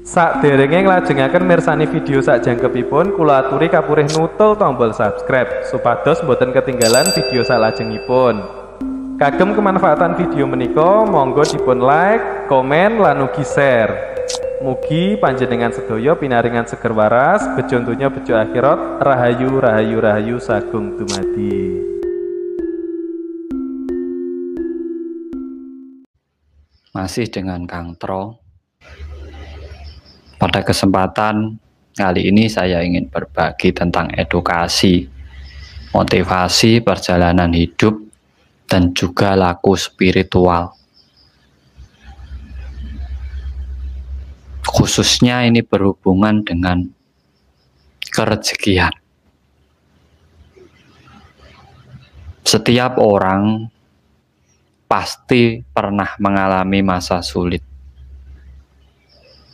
Sak derenge nglajengaken mirsani video sak jangkepipun kula aturi kapurih nutul tombol subscribe supados boten ketinggalan video sak lajengipun. Kagem kemanfaatan video menika monggo dipun like, komen lan ugi share. Mugi panjenengan sedaya pinaringan seger waras, bejo dunya bejo akhirat, rahayu rahayu rahayu sagung dumadi. Masih dengan Kang Tro pada kesempatan kali ini saya ingin berbagi tentang edukasi, motivasi perjalanan hidup, dan juga laku spiritual. Khususnya ini berhubungan dengan kerezekian. Setiap orang pasti pernah mengalami masa sulit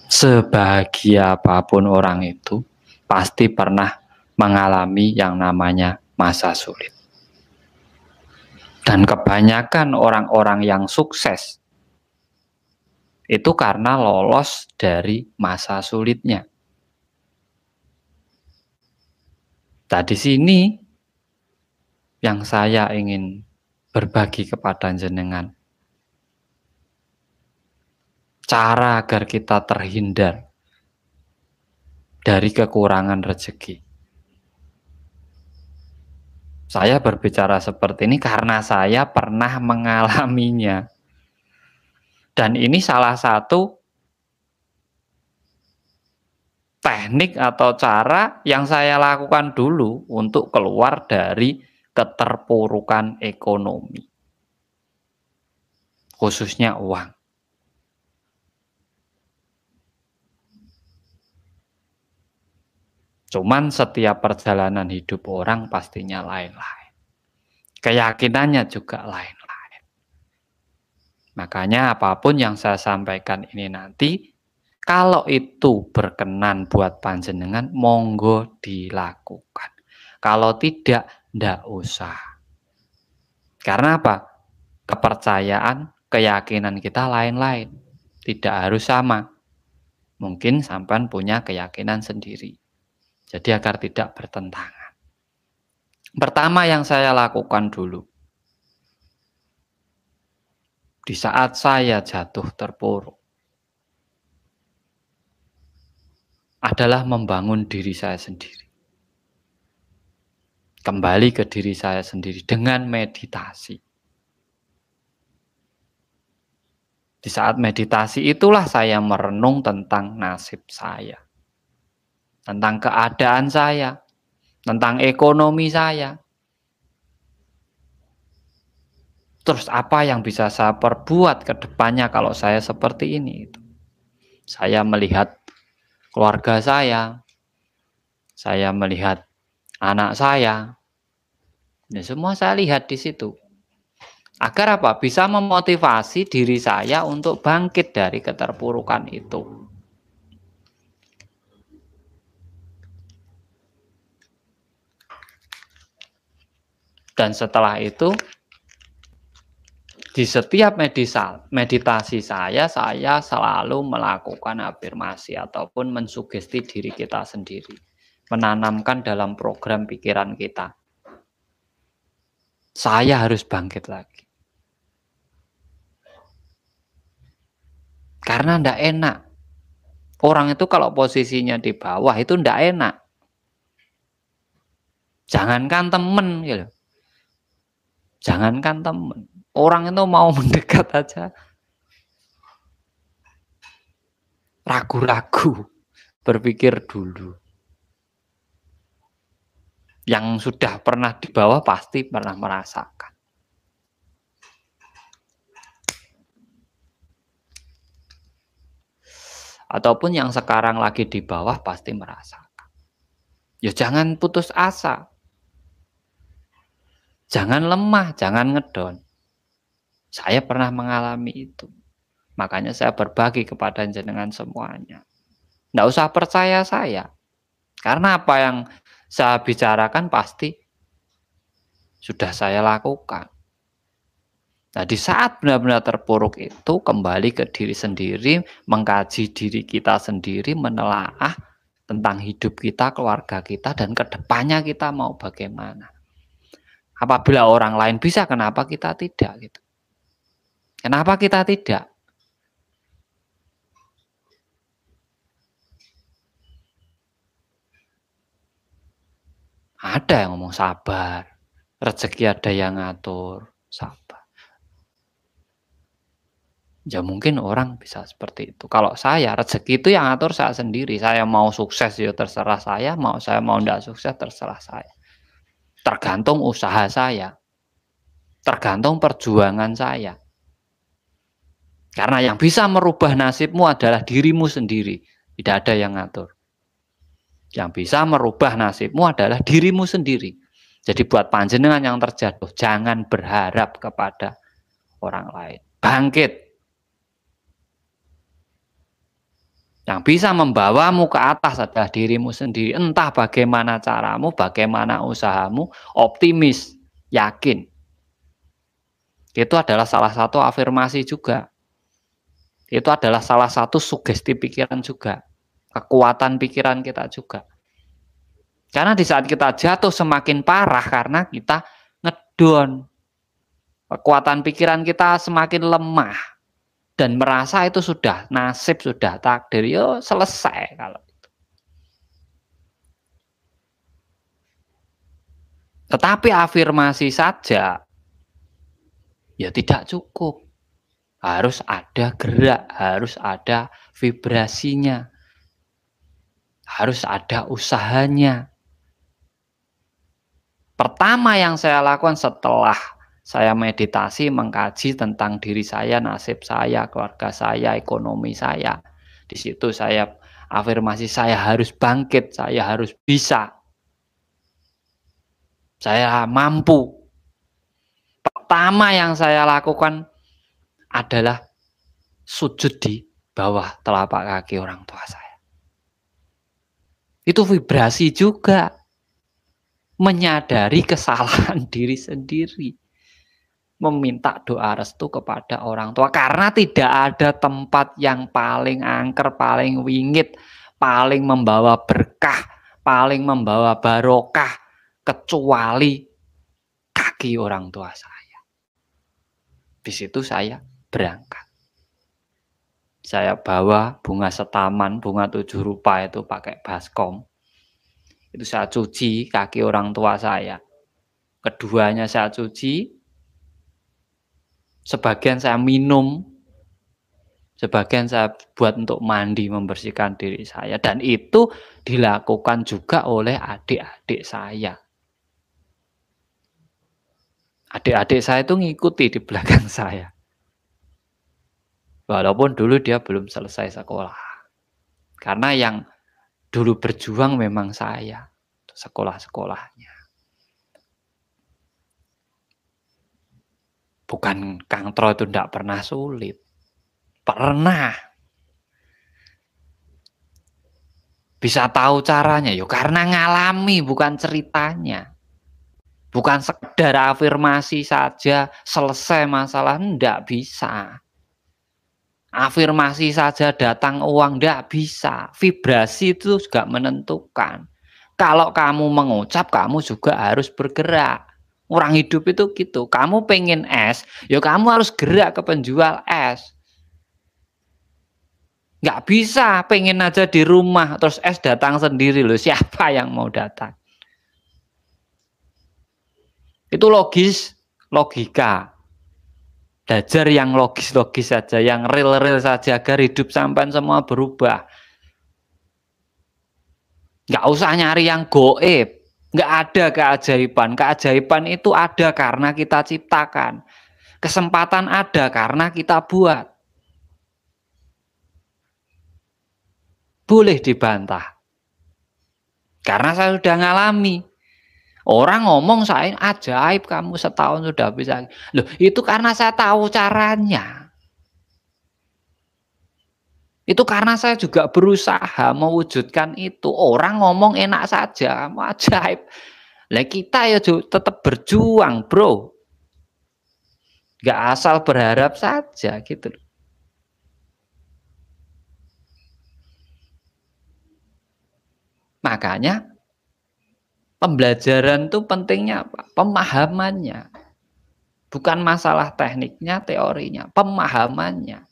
sebahagia apapun orang itu pasti pernah mengalami yang namanya masa sulit. Dan kebanyakan orang-orang yang sukses itu karena lolos dari masa sulitnya. Tadi nah, sini yang saya ingin berbagi kepada jenengan cara agar kita terhindar dari kekurangan rezeki. Saya berbicara seperti ini karena saya pernah mengalaminya. Dan ini salah satu teknik atau cara yang saya lakukan dulu untuk keluar dari keterpurukan ekonomi. Khususnya uang. Cuman setiap perjalanan hidup orang pastinya lain-lain. Keyakinannya juga lain-lain. Makanya apapun yang saya sampaikan ini nanti, kalau itu berkenan buat panjenengan, monggo dilakukan. Kalau tidak, ndak usah. Karena apa? Kepercayaan, keyakinan kita lain-lain. Tidak harus sama. Mungkin sampan punya keyakinan sendiri jadi agar tidak bertentangan. Pertama yang saya lakukan dulu. Di saat saya jatuh terpuruk. Adalah membangun diri saya sendiri. Kembali ke diri saya sendiri dengan meditasi. Di saat meditasi itulah saya merenung tentang nasib saya tentang keadaan saya, tentang ekonomi saya. Terus apa yang bisa saya perbuat ke depannya kalau saya seperti ini? Saya melihat keluarga saya, saya melihat anak saya, ini ya, semua saya lihat di situ. Agar apa? Bisa memotivasi diri saya untuk bangkit dari keterpurukan itu. Dan setelah itu di setiap meditasi saya, saya selalu melakukan afirmasi ataupun mensugesti diri kita sendiri, menanamkan dalam program pikiran kita. Saya harus bangkit lagi. Karena tidak enak. Orang itu kalau posisinya di bawah itu tidak enak. Jangankan temen gitu Jangankan teman, orang itu mau mendekat aja ragu-ragu, berpikir dulu. Yang sudah pernah di bawah pasti pernah merasakan. Ataupun yang sekarang lagi di bawah pasti merasakan. Ya jangan putus asa. Jangan lemah, jangan ngedon. Saya pernah mengalami itu. Makanya saya berbagi kepada jenengan semuanya. Tidak usah percaya saya. Karena apa yang saya bicarakan pasti sudah saya lakukan. Nah, di saat benar-benar terpuruk itu kembali ke diri sendiri, mengkaji diri kita sendiri, menelaah tentang hidup kita, keluarga kita, dan kedepannya kita mau bagaimana. Apabila orang lain bisa, kenapa kita tidak gitu? Kenapa kita tidak? Ada yang ngomong sabar, rezeki ada yang ngatur, sabar. Ya mungkin orang bisa seperti itu. Kalau saya rezeki itu yang ngatur saya sendiri. Saya mau sukses ya terserah saya, mau saya mau tidak sukses terserah saya tergantung usaha saya, tergantung perjuangan saya. Karena yang bisa merubah nasibmu adalah dirimu sendiri, tidak ada yang ngatur. Yang bisa merubah nasibmu adalah dirimu sendiri. Jadi buat panjenengan yang terjatuh, jangan berharap kepada orang lain. Bangkit, Yang bisa membawamu ke atas adalah dirimu sendiri. Entah bagaimana caramu, bagaimana usahamu, optimis, yakin. Itu adalah salah satu afirmasi juga. Itu adalah salah satu sugesti pikiran juga. Kekuatan pikiran kita juga. Karena di saat kita jatuh semakin parah karena kita ngedon. Kekuatan pikiran kita semakin lemah dan merasa itu sudah nasib, sudah takdir, yo selesai kalau itu. Tetapi afirmasi saja ya tidak cukup. Harus ada gerak, harus ada vibrasinya. Harus ada usahanya. Pertama yang saya lakukan setelah saya meditasi mengkaji tentang diri saya, nasib saya, keluarga saya, ekonomi saya. Di situ saya afirmasi saya harus bangkit, saya harus bisa. Saya mampu. Pertama yang saya lakukan adalah sujud di bawah telapak kaki orang tua saya. Itu vibrasi juga menyadari kesalahan diri sendiri meminta doa restu kepada orang tua karena tidak ada tempat yang paling angker, paling wingit, paling membawa berkah, paling membawa barokah kecuali kaki orang tua saya. Di situ saya berangkat. Saya bawa bunga setaman, bunga tujuh rupa itu pakai baskom. Itu saya cuci kaki orang tua saya. Keduanya saya cuci, sebagian saya minum, sebagian saya buat untuk mandi membersihkan diri saya dan itu dilakukan juga oleh adik-adik saya. Adik-adik saya itu ngikuti di belakang saya. Walaupun dulu dia belum selesai sekolah. Karena yang dulu berjuang memang saya sekolah-sekolahnya. Bukan Kang Tro itu tidak pernah sulit. Pernah. Bisa tahu caranya, yuk. Ya, karena ngalami bukan ceritanya. Bukan sekedar afirmasi saja selesai masalah, ndak bisa. Afirmasi saja datang uang, ndak bisa. Vibrasi itu juga menentukan. Kalau kamu mengucap, kamu juga harus bergerak Orang hidup itu gitu. Kamu pengen es, ya kamu harus gerak ke penjual es. Nggak bisa, pengen aja di rumah terus es datang sendiri loh. Siapa yang mau datang? Itu logis, logika. dajar yang logis-logis saja, yang real-real saja agar hidup sampan semua berubah. Nggak usah nyari yang goib Nggak ada keajaiban. Keajaiban itu ada karena kita ciptakan. Kesempatan ada karena kita buat. Boleh dibantah. Karena saya sudah ngalami. Orang ngomong saya ajaib kamu setahun sudah bisa. Loh, itu karena saya tahu caranya. Itu karena saya juga berusaha mewujudkan itu. Orang ngomong enak saja, ajaib. Lah kita ya tetap berjuang, bro. Gak asal berharap saja gitu Makanya pembelajaran itu pentingnya apa? Pemahamannya. Bukan masalah tekniknya, teorinya, pemahamannya.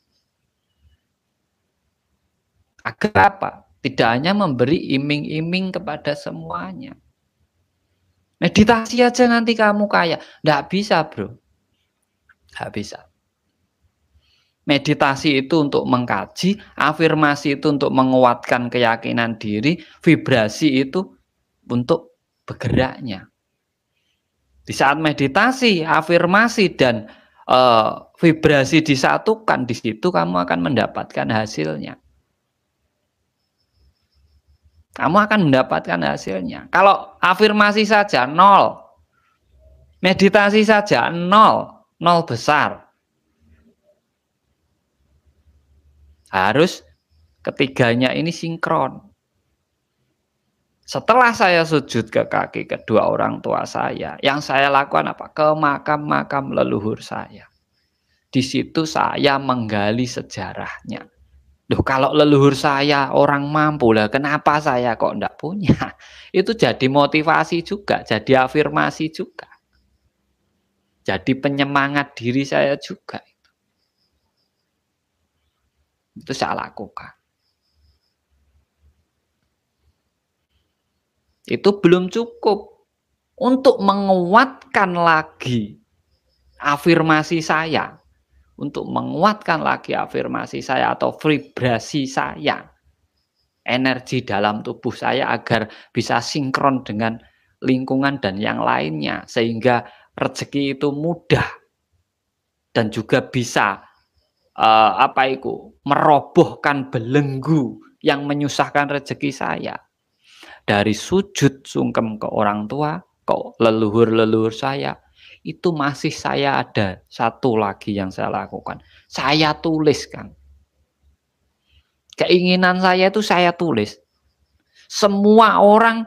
Agar apa? Tidak hanya memberi iming-iming kepada semuanya. Meditasi aja nanti kamu kaya. Tidak bisa bro. Tidak bisa. Meditasi itu untuk mengkaji, afirmasi itu untuk menguatkan keyakinan diri, vibrasi itu untuk bergeraknya. Di saat meditasi, afirmasi dan e, vibrasi disatukan di situ kamu akan mendapatkan hasilnya. Kamu akan mendapatkan hasilnya. Kalau afirmasi saja nol, meditasi saja nol, nol besar. Harus ketiganya ini sinkron. Setelah saya sujud ke kaki kedua orang tua saya, yang saya lakukan apa? Ke makam-makam leluhur saya. Di situ saya menggali sejarahnya. Duh, kalau leluhur saya orang mampu lah, kenapa saya kok enggak punya? Itu jadi motivasi juga, jadi afirmasi juga. Jadi penyemangat diri saya juga. Itu saya lakukan. Itu belum cukup untuk menguatkan lagi afirmasi saya untuk menguatkan lagi afirmasi saya atau vibrasi saya, energi dalam tubuh saya agar bisa sinkron dengan lingkungan dan yang lainnya sehingga rezeki itu mudah dan juga bisa uh, apa itu merobohkan belenggu yang menyusahkan rezeki saya dari sujud sungkem ke orang tua ke leluhur-leluhur saya itu masih saya ada satu lagi yang saya lakukan. Saya tulis, Kang. Keinginan saya itu saya tulis. Semua orang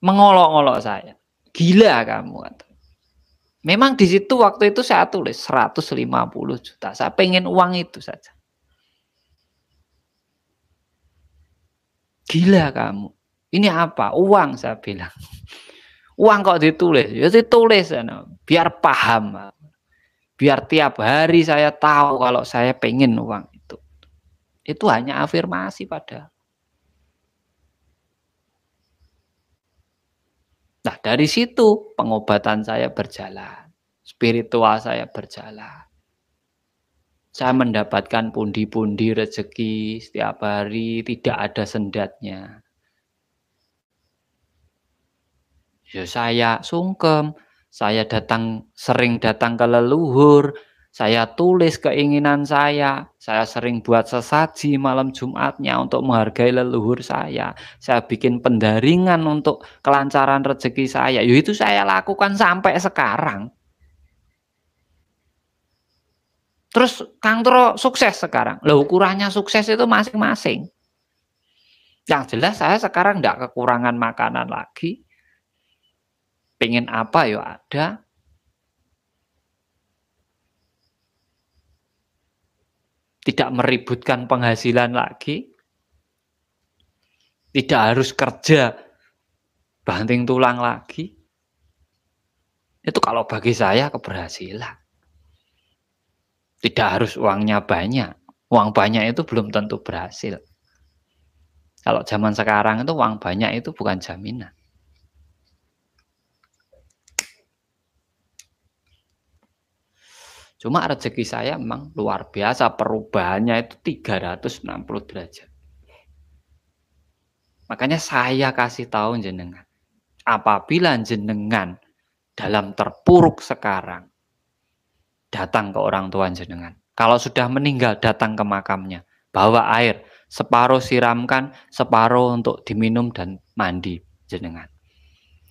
mengolok-olok saya. Gila kamu Memang di situ waktu itu saya tulis 150 juta. Saya pengen uang itu saja. Gila kamu. Ini apa? Uang saya bilang. Uang kok ditulis? Ya ditulis ya, biar paham. Biar tiap hari saya tahu kalau saya pengen uang itu. Itu hanya afirmasi pada. Nah, dari situ pengobatan saya berjalan, spiritual saya berjalan. Saya mendapatkan pundi-pundi rezeki setiap hari, tidak ada sendatnya. Ya saya sungkem, saya datang sering datang ke leluhur, saya tulis keinginan saya, saya sering buat sesaji malam Jumatnya untuk menghargai leluhur saya. Saya bikin pendaringan untuk kelancaran rezeki saya. Ya itu saya lakukan sampai sekarang. Terus Kang Tro sukses sekarang. Loh ukurannya sukses itu masing-masing. Yang jelas saya sekarang tidak kekurangan makanan lagi pengen apa yo ya ada tidak meributkan penghasilan lagi tidak harus kerja banting tulang lagi itu kalau bagi saya keberhasilan tidak harus uangnya banyak uang banyak itu belum tentu berhasil kalau zaman sekarang itu uang banyak itu bukan jaminan Cuma rezeki saya memang luar biasa perubahannya itu 360 derajat. Makanya saya kasih tahu jenengan. Apabila jenengan dalam terpuruk sekarang datang ke orang tua jenengan. Kalau sudah meninggal datang ke makamnya, bawa air, separuh siramkan, separuh untuk diminum dan mandi jenengan.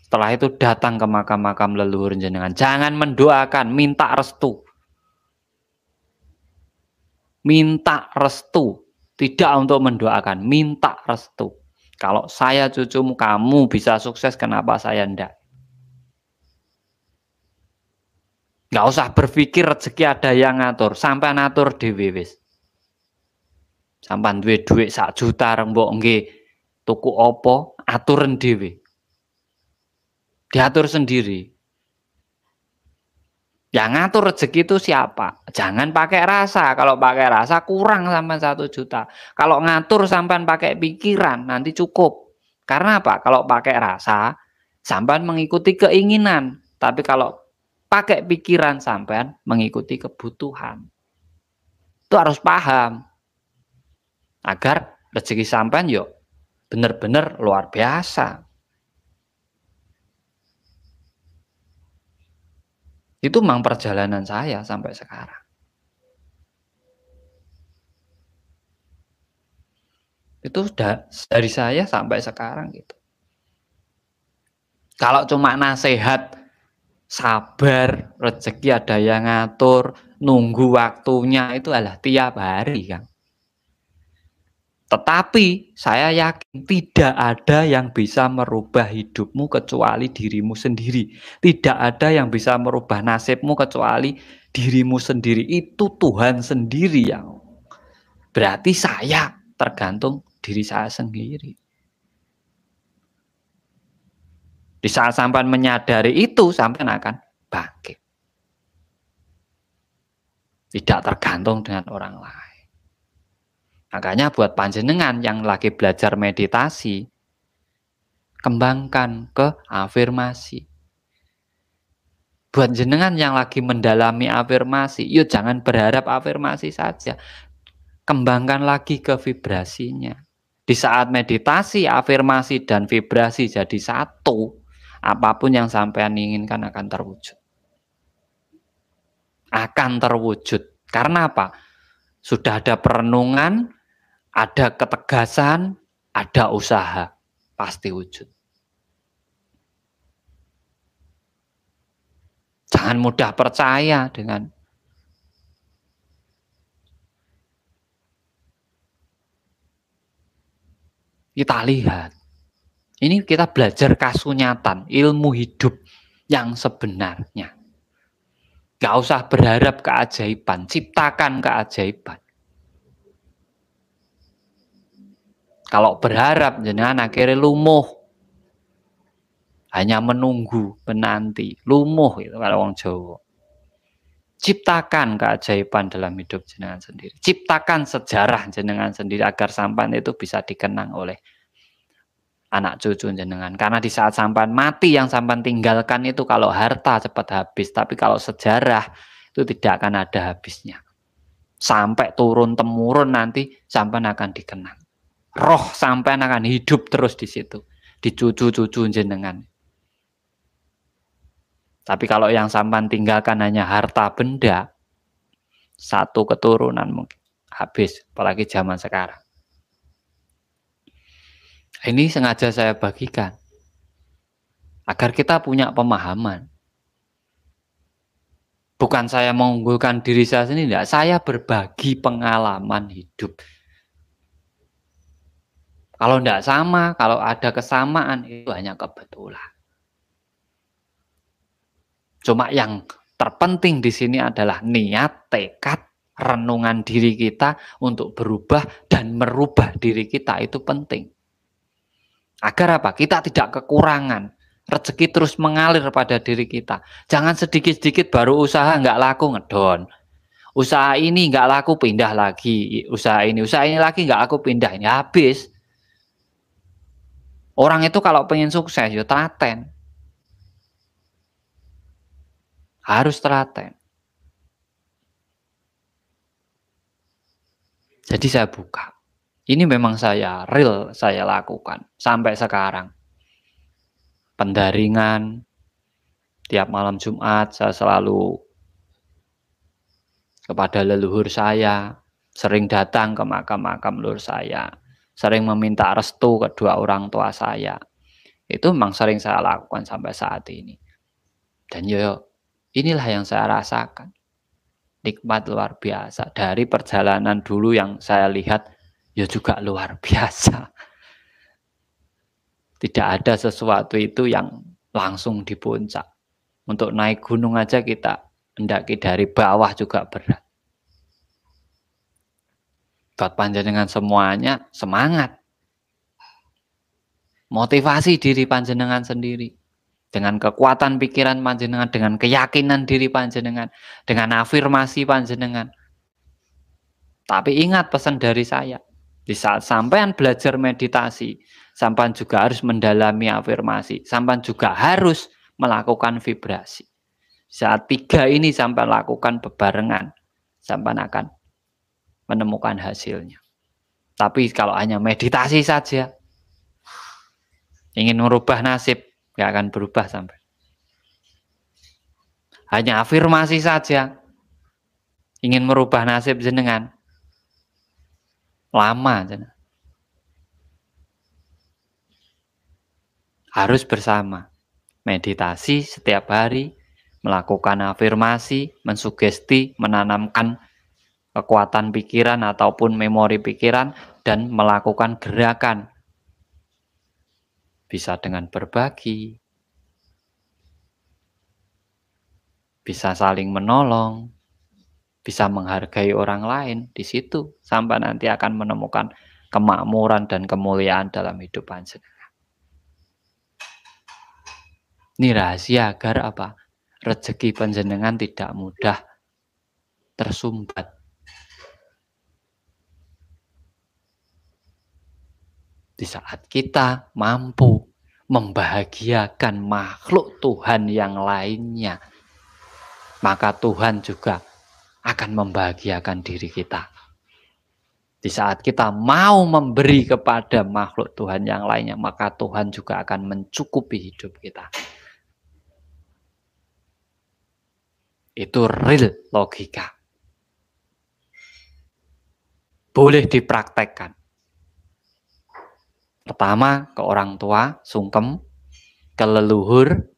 Setelah itu datang ke makam-makam leluhur jenengan. Jangan mendoakan, minta restu minta restu, tidak untuk mendoakan, minta restu. Kalau saya cucu kamu bisa sukses, kenapa saya enggak? Gak usah berpikir rezeki ada yang ngatur, sampai ngatur dewi wis. Sampai duit duit sak juta rembok nge, tuku opo aturan dewi. Diatur sendiri. Yang ngatur rezeki itu siapa? Jangan pakai rasa. Kalau pakai rasa kurang sampai satu juta. Kalau ngatur sampai pakai pikiran nanti cukup. Karena apa? Kalau pakai rasa sampai mengikuti keinginan. Tapi kalau pakai pikiran sampai mengikuti kebutuhan. Itu harus paham. Agar rezeki sampai yuk benar-benar luar biasa. Itu memang perjalanan saya sampai sekarang. Itu sudah dari saya sampai sekarang gitu. Kalau cuma nasihat, sabar, rezeki ada yang ngatur, nunggu waktunya itu adalah tiap hari kan. Tetapi saya yakin tidak ada yang bisa merubah hidupmu kecuali dirimu sendiri. Tidak ada yang bisa merubah nasibmu kecuali dirimu sendiri. Itu Tuhan sendiri yang berarti saya tergantung diri saya sendiri. Di saat sampan menyadari itu, sampan akan bangkit. Tidak tergantung dengan orang lain. Makanya buat panjenengan yang lagi belajar meditasi, kembangkan ke afirmasi. Buat jenengan yang lagi mendalami afirmasi, yuk ya jangan berharap afirmasi saja. Kembangkan lagi ke vibrasinya. Di saat meditasi, afirmasi dan vibrasi jadi satu, apapun yang sampean inginkan akan terwujud. Akan terwujud. Karena apa? Sudah ada perenungan, ada ketegasan, ada usaha, pasti wujud. Jangan mudah percaya dengan kita lihat. Ini kita belajar kasunyatan, ilmu hidup yang sebenarnya. Gak usah berharap keajaiban, ciptakan keajaiban. Kalau berharap jenengan akhirnya lumuh. Hanya menunggu, menanti, lumuh itu kalau orang Jawa. Ciptakan keajaiban dalam hidup jenengan sendiri. Ciptakan sejarah jenengan sendiri agar sampan itu bisa dikenang oleh anak cucu jenengan. Karena di saat sampan mati yang sampan tinggalkan itu kalau harta cepat habis, tapi kalau sejarah itu tidak akan ada habisnya. Sampai turun temurun nanti sampan akan dikenang roh sampai akan hidup terus di situ di cucu-cucu jenengan tapi kalau yang sampan tinggalkan hanya harta benda satu keturunan mungkin habis apalagi zaman sekarang ini sengaja saya bagikan agar kita punya pemahaman bukan saya mengunggulkan diri saya sendiri, tidak. Saya berbagi pengalaman hidup kalau tidak sama, kalau ada kesamaan itu hanya kebetulan. Cuma yang terpenting di sini adalah niat, tekad, renungan diri kita untuk berubah dan merubah diri kita itu penting. Agar apa? Kita tidak kekurangan. Rezeki terus mengalir pada diri kita. Jangan sedikit-sedikit baru usaha nggak laku ngedon. Usaha ini nggak laku pindah lagi. Usaha ini, usaha ini lagi nggak laku pindah. Ini habis Orang itu kalau pengen sukses ya telaten. Harus telaten. Jadi saya buka. Ini memang saya real saya lakukan sampai sekarang. Pendaringan tiap malam Jumat saya selalu kepada leluhur saya, sering datang ke makam-makam leluhur saya, sering meminta restu kedua orang tua saya. Itu memang sering saya lakukan sampai saat ini. Dan yo, inilah yang saya rasakan. Nikmat luar biasa. Dari perjalanan dulu yang saya lihat, ya juga luar biasa. Tidak ada sesuatu itu yang langsung di puncak. Untuk naik gunung aja kita hendaki dari bawah juga berat buat panjenengan semuanya semangat. Motivasi diri panjenengan sendiri dengan kekuatan pikiran panjenengan, dengan keyakinan diri panjenengan, dengan afirmasi panjenengan. Tapi ingat pesan dari saya, di saat sampean belajar meditasi, sampean juga harus mendalami afirmasi, sampean juga harus melakukan vibrasi. Saat tiga ini sampean lakukan bebarengan, sampean akan menemukan hasilnya. Tapi kalau hanya meditasi saja, ingin merubah nasib, nggak akan berubah sampai. Hanya afirmasi saja, ingin merubah nasib jenengan, lama. Jenengan. Harus bersama, meditasi setiap hari, melakukan afirmasi, mensugesti, menanamkan kekuatan pikiran ataupun memori pikiran dan melakukan gerakan. Bisa dengan berbagi, bisa saling menolong, bisa menghargai orang lain di situ sampai nanti akan menemukan kemakmuran dan kemuliaan dalam hidup panjenengan. Ini rahasia agar apa? Rezeki panjenengan tidak mudah tersumbat di saat kita mampu membahagiakan makhluk Tuhan yang lainnya, maka Tuhan juga akan membahagiakan diri kita. Di saat kita mau memberi kepada makhluk Tuhan yang lainnya, maka Tuhan juga akan mencukupi hidup kita. Itu real logika. Boleh dipraktekkan. Pertama ke orang tua, sungkem, ke leluhur,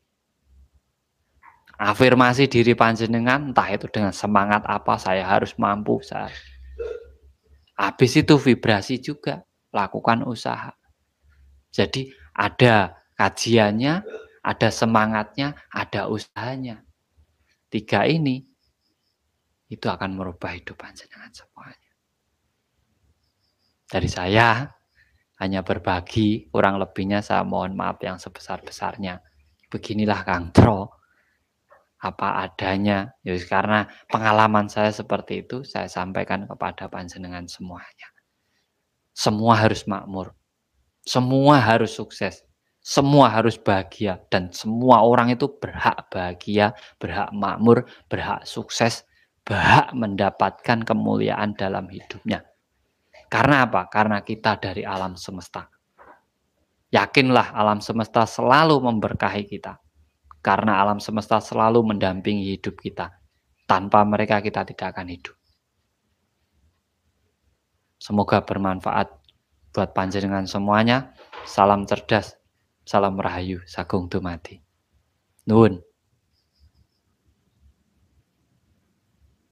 afirmasi diri panjenengan, entah itu dengan semangat apa, saya harus mampu. Saya. Habis itu vibrasi juga, lakukan usaha. Jadi ada kajiannya, ada semangatnya, ada usahanya. Tiga ini itu akan merubah hidup panjenengan semuanya. Dari saya, hanya berbagi, kurang lebihnya saya mohon maaf yang sebesar-besarnya. Beginilah Kang Tro, apa adanya. Jadi ya, karena pengalaman saya seperti itu, saya sampaikan kepada panjenengan semuanya. Semua harus makmur, semua harus sukses, semua harus bahagia, dan semua orang itu berhak bahagia, berhak makmur, berhak sukses, berhak mendapatkan kemuliaan dalam hidupnya karena apa? Karena kita dari alam semesta. Yakinlah alam semesta selalu memberkahi kita. Karena alam semesta selalu mendampingi hidup kita. Tanpa mereka kita tidak akan hidup. Semoga bermanfaat buat panjenengan semuanya. Salam cerdas, salam rahayu, sagung dumati. nun.